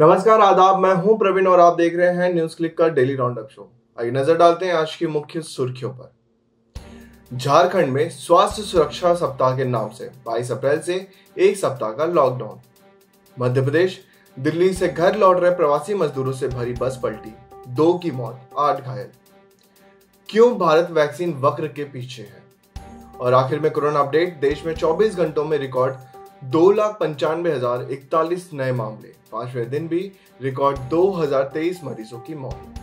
नमस्कार आदाब मैं हूं प्रवीण और आप देख रहे हैं न्यूज क्लिक का डेली राउंड अप शो आइए नजर डालते हैं आज की मुख्य सुर्खियों पर झारखंड में स्वास्थ्य सुरक्षा सप्ताह के नाम से 22 अप्रैल से एक सप्ताह का लॉकडाउन मध्य प्रदेश दिल्ली से घर लौट रहे प्रवासी मजदूरों से भरी बस पलटी दो की मौत आठ घायल क्यों भारत वैक्सीन वक्र के पीछे है और आखिर में कोरोना अपडेट देश में 24 घंटों में रिकॉर्ड दो लाख पंचानवे हजार इकतालीस नए मामले पांचवें दिन भी रिकॉर्ड तेईस मरीजों की मौत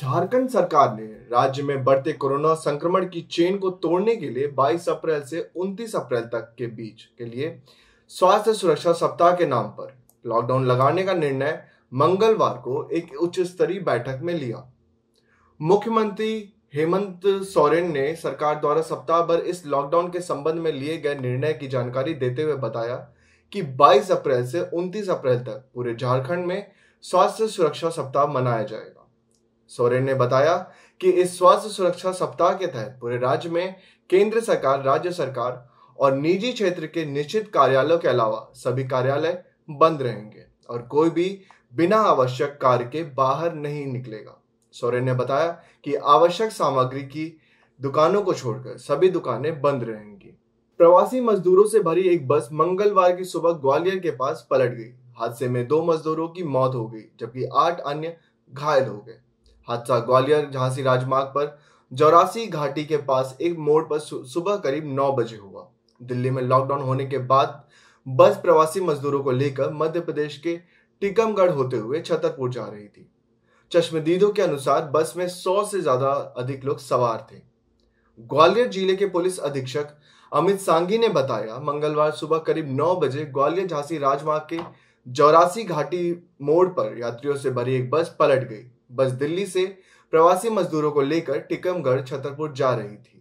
झारखंड सरकार ने राज्य में बढ़ते कोरोना संक्रमण की चेन को तोड़ने के लिए 22 अप्रैल से 29 अप्रैल तक के बीच के लिए स्वास्थ्य सुरक्षा सप्ताह के नाम पर लॉकडाउन लगाने का निर्णय मंगलवार को एक उच्च स्तरीय बैठक में लिया मुख्यमंत्री हेमंत सोरेन ने सरकार द्वारा सप्ताह भर इस लॉकडाउन के संबंध में लिए गए निर्णय की जानकारी देते हुए बताया कि 22 अप्रैल से 29 अप्रैल तक पूरे झारखंड में स्वास्थ्य सुरक्षा सप्ताह मनाया जाएगा सोरेन ने बताया कि इस स्वास्थ्य सुरक्षा सप्ताह के तहत पूरे राज्य में केंद्र सरकार राज्य सरकार और निजी क्षेत्र के निश्चित कार्यालयों के अलावा सभी कार्यालय बंद रहेंगे और कोई भी बिना आवश्यक कार्य के बाहर नहीं निकलेगा सोरेन ने बताया कि आवश्यक सामग्री की दुकानों को छोड़कर सभी दुकानें बंद रहेंगी प्रवासी मजदूरों से भरी एक बस मंगलवार की सुबह ग्वालियर के पास पलट गई हादसे में दो मजदूरों की मौत हो गई जबकि आठ अन्य घायल हो गए हादसा ग्वालियर झांसी राजमार्ग पर जौरासी घाटी के पास एक मोड़ पर सुबह करीब नौ बजे हुआ दिल्ली में लॉकडाउन होने के बाद बस प्रवासी मजदूरों को लेकर मध्य प्रदेश के टीकमगढ़ होते हुए छतरपुर जा रही थी चश्मदीदों के अनुसार बस में सौ से ज्यादा अधिक लोग सवार थे ग्वालियर जिले के पुलिस अधीक्षक अमित सांगी ने बताया मंगलवार सुबह करीब नौ बजे ग्वालियर झांसी राजमार्ग के जौरासी घाटी मोड़ पर यात्रियों से भरी एक बस पलट गई बस दिल्ली से प्रवासी मजदूरों को लेकर टिकमगढ़ छतरपुर जा रही थी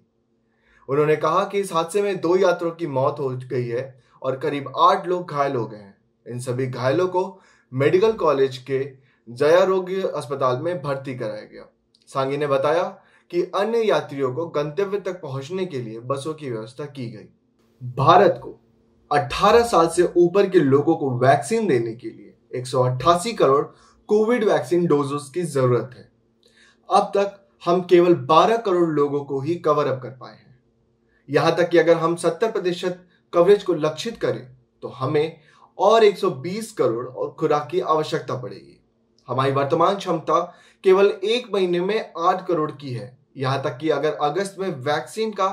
उन्होंने कहा कि इस हादसे में दो यात्रियों की मौत हो गई है और करीब आठ लोग घायल हो गए हैं इन सभी घायलों को मेडिकल कॉलेज के जया रोग्य अस्पताल में भर्ती कराया गया सांगी ने बताया कि अन्य यात्रियों को गंतव्य तक पहुंचने के लिए बसों की व्यवस्था की गई भारत को 18 साल से ऊपर के लोगों को वैक्सीन देने के लिए 188 करोड़ कोविड वैक्सीन डोजेस की जरूरत है अब तक हम केवल 12 करोड़ लोगों को ही कवर अप कर पाए हैं यहां तक कि अगर हम 70 प्रतिशत कवरेज को लक्षित करें तो हमें और 120 करोड़ और खुराक की आवश्यकता पड़ेगी हमारी वर्तमान क्षमता केवल एक महीने में आठ करोड़ की है यहाँ तक कि अगर अगस्त में वैक्सीन का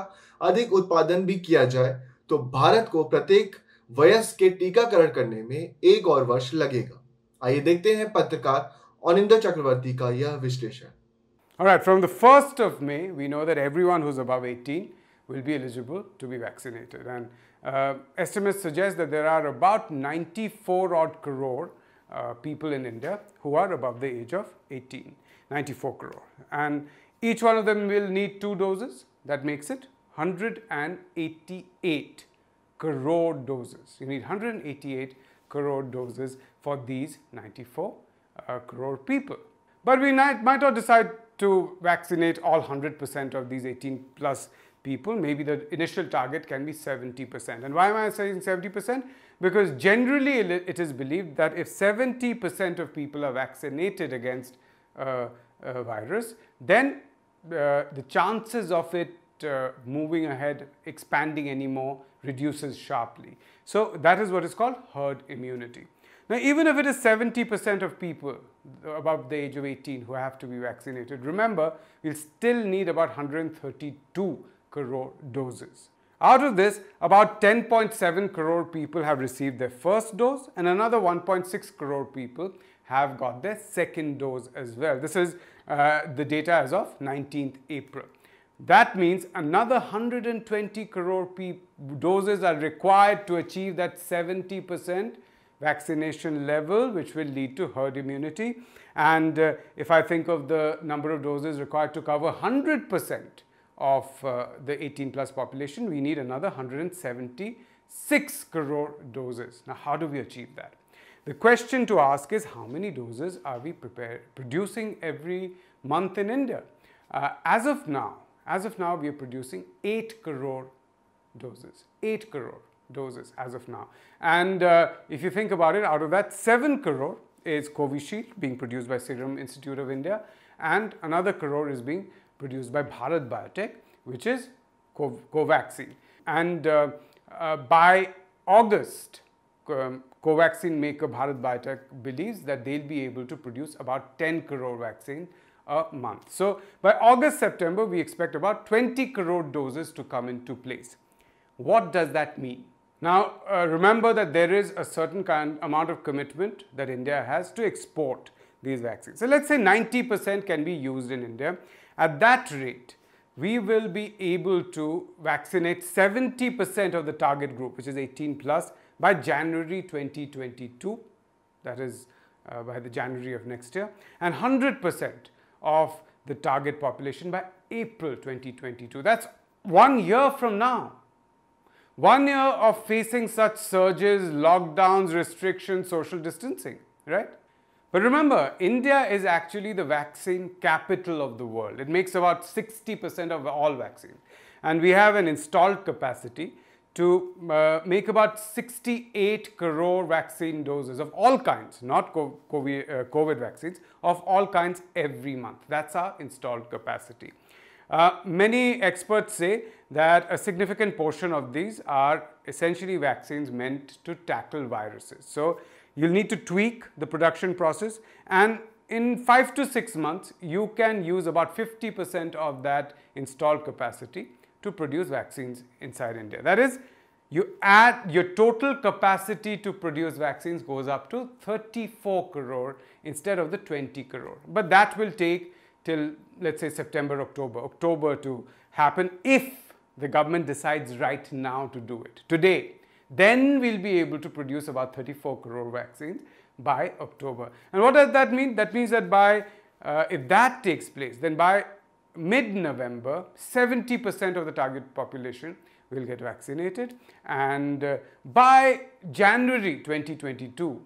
अधिक उत्पादन भी किया जाए तो भारत को प्रत्येक वयस्क के टीकाकरण करने में एक और वर्ष लगेगा आइए देखते हैं पत्रकार अनिंदर चक्रवर्ती का यह विश्लेषण Alright, from the 1st of May, we know that everyone who's above 18 will be eligible to be vaccinated. And uh, estimates suggest that there are about 94 odd crore Uh, people in India who are above the age of 18, 94 crore. And each one of them will need two doses. That makes it 188 crore doses. You need 188 crore doses for these 94 uh, crore people. But we might not decide to vaccinate all 100% of these 18 plus people. Maybe the initial target can be 70%. And why am I saying 70%? Because generally it is believed that if 70% of people are vaccinated against uh, uh, virus, then uh, the chances of it uh, moving ahead, expanding anymore reduces sharply. So that is what is called herd immunity. Now, even if it is 70% of people above the age of 18 who have to be vaccinated, remember, we'll still need about 132 crore doses. Out of this, about 10.7 crore people have received their first dose and another 1.6 crore people have got their second dose as well. This is uh, the data as of 19th April. That means another 120 crore doses are required to achieve that 70% vaccination level, which will lead to herd immunity. And uh, if I think of the number of doses required to cover 100% of uh, the 18 plus population, we need another 176 crore doses. Now, how do we achieve that? The question to ask is how many doses are we prepare, producing every month in India? Uh, as of now, as of now, we are producing 8 crore doses, 8 crore doses as of now. And uh, if you think about it, out of that 7 crore is Covishield being produced by Serum Institute of India and another crore is being produced by Bharat Biotech, which is Covaxin. And uh, uh, by August, um, Covaxin maker Bharat Biotech believes that they'll be able to produce about 10 crore vaccine a month. So by August, September, we expect about 20 crore doses to come into place. What does that mean? Now, uh, remember that there is a certain kind, amount of commitment that India has to export these vaccines. So let's say 90% can be used in India at that rate, we will be able to vaccinate 70% of the target group, which is 18 plus, by January 2022, that is uh, by the January of next year, and 100% of the target population by April 2022. That's one year from now. One year of facing such surges, lockdowns, restrictions, social distancing, right? But remember, India is actually the vaccine capital of the world. It makes about 60% of all vaccines. And we have an installed capacity to uh, make about 68 crore vaccine doses of all kinds, not uh, COVID, vaccines, of all kinds every month. That's our installed capacity. Uh, many experts say that a significant portion of these are essentially vaccines meant to tackle viruses. So You'll need to tweak the production process and in five to six months, you can use about 50% of that installed capacity to produce vaccines inside India. That is, you add your total capacity to produce vaccines goes up to 34 crore instead of the 20 crore. But that will take till let's say September, October, October to happen if the government decides right now to do it. Today, then we'll be able to produce about 34 crore vaccines by October. And what does that mean? That means that by, uh, if that takes place, then by mid-November, 70% of the target population will get vaccinated. And uh, by January 2022,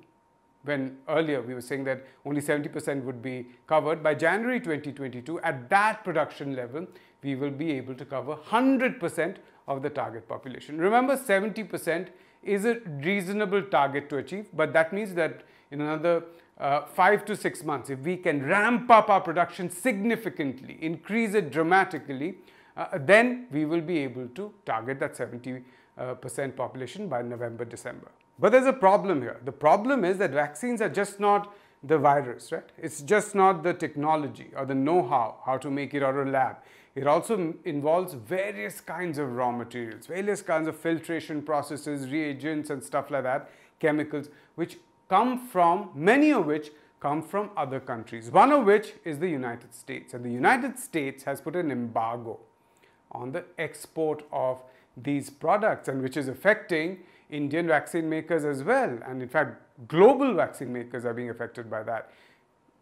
when earlier we were saying that only 70% would be covered, by January 2022, at that production level, we will be able to cover 100% of the target population. Remember 70% is a reasonable target to achieve, but that means that in another uh, five to six months, if we can ramp up our production significantly, increase it dramatically, uh, then we will be able to target that 70% uh, population by November, December. But there's a problem here. The problem is that vaccines are just not the virus, right? It's just not the technology or the know-how, how to make it or a lab. It also involves various kinds of raw materials, various kinds of filtration processes, reagents and stuff like that, chemicals, which come from, many of which come from other countries, one of which is the United States. And the United States has put an embargo on the export of these products and which is affecting Indian vaccine makers as well. And in fact, global vaccine makers are being affected by that.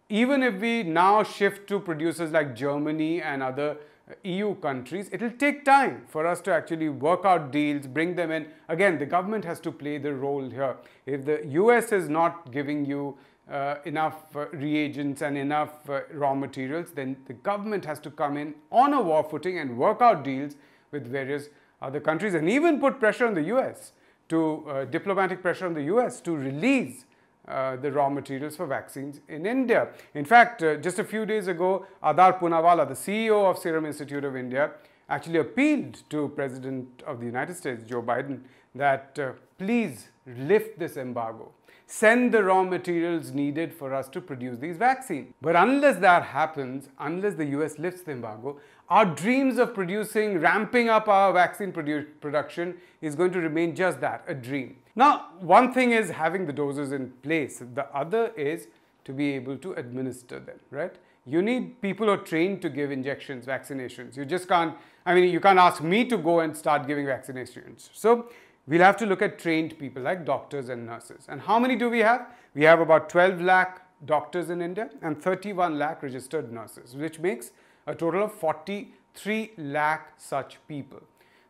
Even if we now shift to producers like Germany and other EU countries, it'll take time for us to actually work out deals, bring them in. Again, the government has to play the role here. If the US is not giving you uh, enough uh, reagents and enough uh, raw materials, then the government has to come in on a war footing and work out deals with various other countries and even put pressure on the US to uh, diplomatic pressure on the US to release uh, the raw materials for vaccines in India. In fact, uh, just a few days ago, Adar Punawala, the CEO of Serum Institute of India, actually appealed to President of the United States, Joe Biden, that uh, please lift this embargo. Send the raw materials needed for us to produce these vaccines. But unless that happens, unless the US lifts the embargo, our dreams of producing, ramping up our vaccine produ production is going to remain just that, a dream. Now, one thing is having the doses in place. The other is to be able to administer them, right? You need people who are trained to give injections, vaccinations. You just can't, I mean, you can't ask me to go and start giving vaccinations. So we'll have to look at trained people like doctors and nurses. And how many do we have? We have about 12 lakh doctors in India and 31 lakh registered nurses, which makes a total of 43 lakh such people.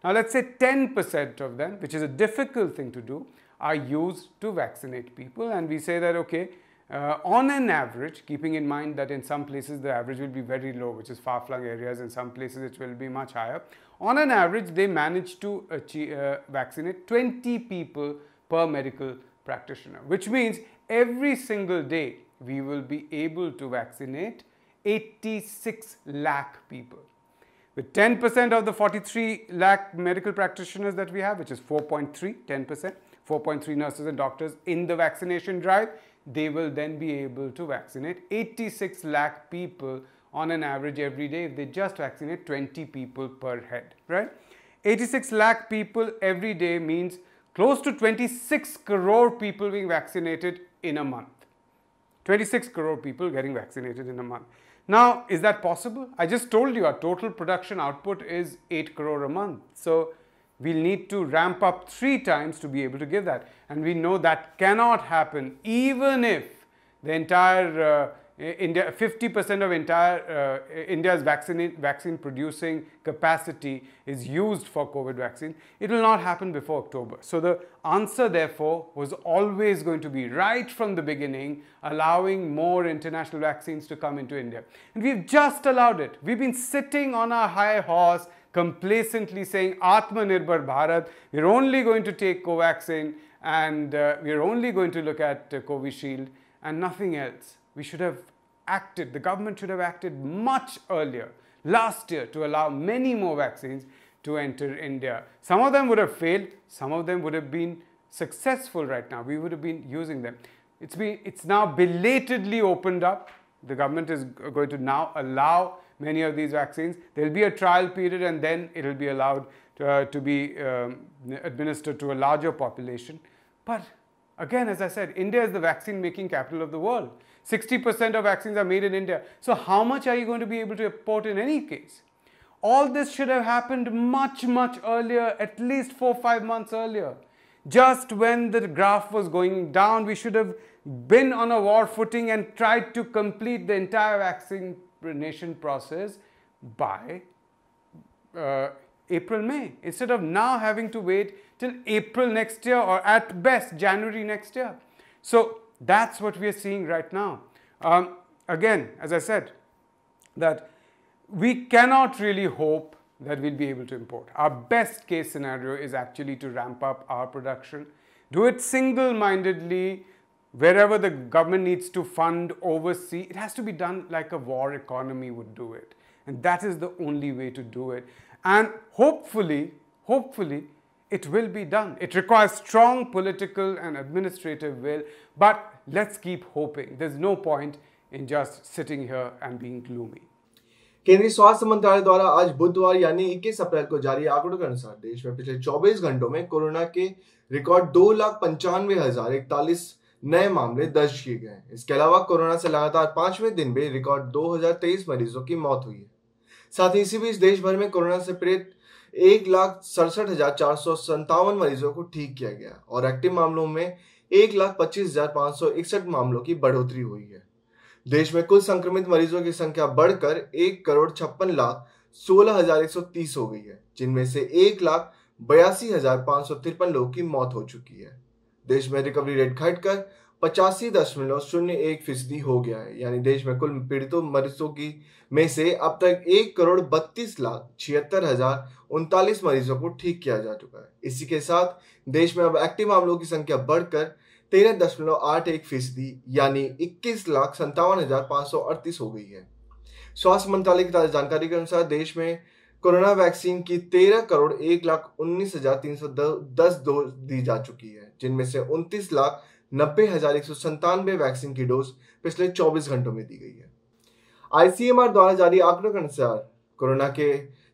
Now let's say 10% of them, which is a difficult thing to do, are used to vaccinate people and we say that okay, uh, on an average, keeping in mind that in some places the average will be very low, which is far-flung areas, in some places it will be much higher. On an average, they manage to achieve, uh, vaccinate 20 people per medical practitioner, which means every single day we will be able to vaccinate 86 lakh people with 10% of the 43 lakh medical practitioners that we have, which is 4.3, 10%, 4.3 nurses and doctors in the vaccination drive, they will then be able to vaccinate 86 lakh people on an average every day if they just vaccinate 20 people per head, right? 86 lakh people every day means close to 26 crore people being vaccinated in a month. 26 crore people getting vaccinated in a month. Now, is that possible? I just told you our total production output is 8 crore a month. So, we'll need to ramp up three times to be able to give that. And we know that cannot happen even if the entire uh, India, 50% of entire uh, India's vaccine, vaccine producing capacity is used for COVID vaccine. It will not happen before October. So the answer therefore was always going to be right from the beginning, allowing more international vaccines to come into India. And we've just allowed it. We've been sitting on our high horse complacently saying Atmanirbhar Bharat, we're only going to take Covaxin and uh, we're only going to look at uh, Covishield and nothing else. We should have acted, the government should have acted much earlier last year to allow many more vaccines to enter India. Some of them would have failed, some of them would have been successful right now. We would have been using them. It's, been, it's now belatedly opened up. The government is going to now allow many of these vaccines. There'll be a trial period and then it'll be allowed to, uh, to be um, administered to a larger population. But again, as I said, India is the vaccine making capital of the world. 60% of vaccines are made in India. So how much are you going to be able to import in any case? All this should have happened much, much earlier, at least four, five months earlier. Just when the graph was going down, we should have been on a war footing and tried to complete the entire vaccination process by uh, April, May, instead of now having to wait till April next year or at best January next year. So that's what we are seeing right now. Um, again, as I said, that we cannot really hope that we'll be able to import. Our best case scenario is actually to ramp up our production, do it single-mindedly, wherever the government needs to fund, oversee, it has to be done like a war economy would do it. And that is the only way to do it. And hopefully, hopefully, it will be done. It requires strong political and administrative will, but let's keep hoping. There's no point in just sitting here and being gloomy. केंद्रीय स्वास्थ्य मंत्रालय द्वारा आज बुधवार यानी 21 अप्रैल को जारी आंकड़ों के अनुसार देश में पिछले 24 घंटों में कोरोना के रिकॉर्ड दो लाख पंचानवे हजार इकतालीस नए मामले दर्ज किए गए हैं इसके अलावा कोरोना से लगातार पांचवें दिन भी रिकॉर्ड दो मरीजों की मौत हुई है साथ ही इसी बीच देश भर में कोरोना से पीड़ित एक लाख सड़सठ हजार चार सौ संतावन मरीजों को ठीक किया गया और एक्टिव मामलों में एक लाख पच्चीस हजार पांच सौ इकसठ मामलों की बढ़ोतरी हुई है देश में कुल संक्रमित मरीजों की संख्या बढ़कर एक करोड़ छप्पन लाख सोलह हजार एक सौ तीस हो गई है जिनमें से एक लाख बयासी हजार पांच सौ तिरपन लोगों की मौत हो चुकी है देश में रिकवरी रेट घटकर पचासी दशमलव शून्य एक फीसदी हो गया है यानी देश में कुल पीड़ितों मरीजों की में से अब तक एक करोड़ बत्तीस लाख छिहत्तर हजार उनतालीस मरीजों को ठीक किया जा चुका है इसी के साथ देश में अब एक्टिव मामलों की संख्या बढ़कर तेरह दशमलव आठ एक फीसदी यानी इक्कीस लाख संतावन हजार पाँच सौ अड़तीस हो गई है स्वास्थ्य मंत्रालय की ताज़ा जानकारी के अनुसार देश में कोरोना वैक्सीन की तेरह करोड़ एक लाख उन्नीस हजार तीन सौ दस डोज दी जा चुकी है जिनमें से उनतीस लाख नब्बे हजार एक सौ संतानवे वैक्सीन की डोज पिछले 24 घंटों में दी गई है आईसीएमआर द्वारा जारी आंकड़ों के अनुसार कोरोना के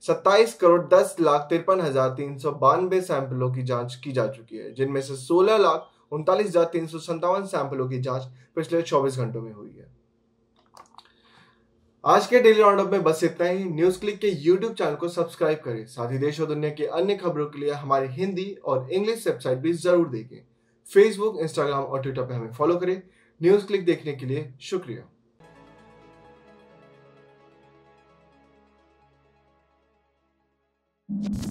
27 करोड़ दस लाख तिरपन हजार तीन सौ बानवे सैंपलों की जांच की जा चुकी है जिनमें से 16 लाख उनतालीस हजार तीन सौ संतावन सैंपलों की जांच पिछले 24 घंटों में हुई है आज के डेली राउंडअप में बस इतना ही न्यूज क्लिक के यूट्यूब चैनल को सब्सक्राइब करें साथ ही देश और दुनिया के अन्य खबरों के लिए हमारी हिंदी और इंग्लिश वेबसाइट भी जरूर देखें फेसबुक इंस्टाग्राम और ट्विटर पर हमें फॉलो करें न्यूज़ क्लिक देखने के लिए शुक्रिया you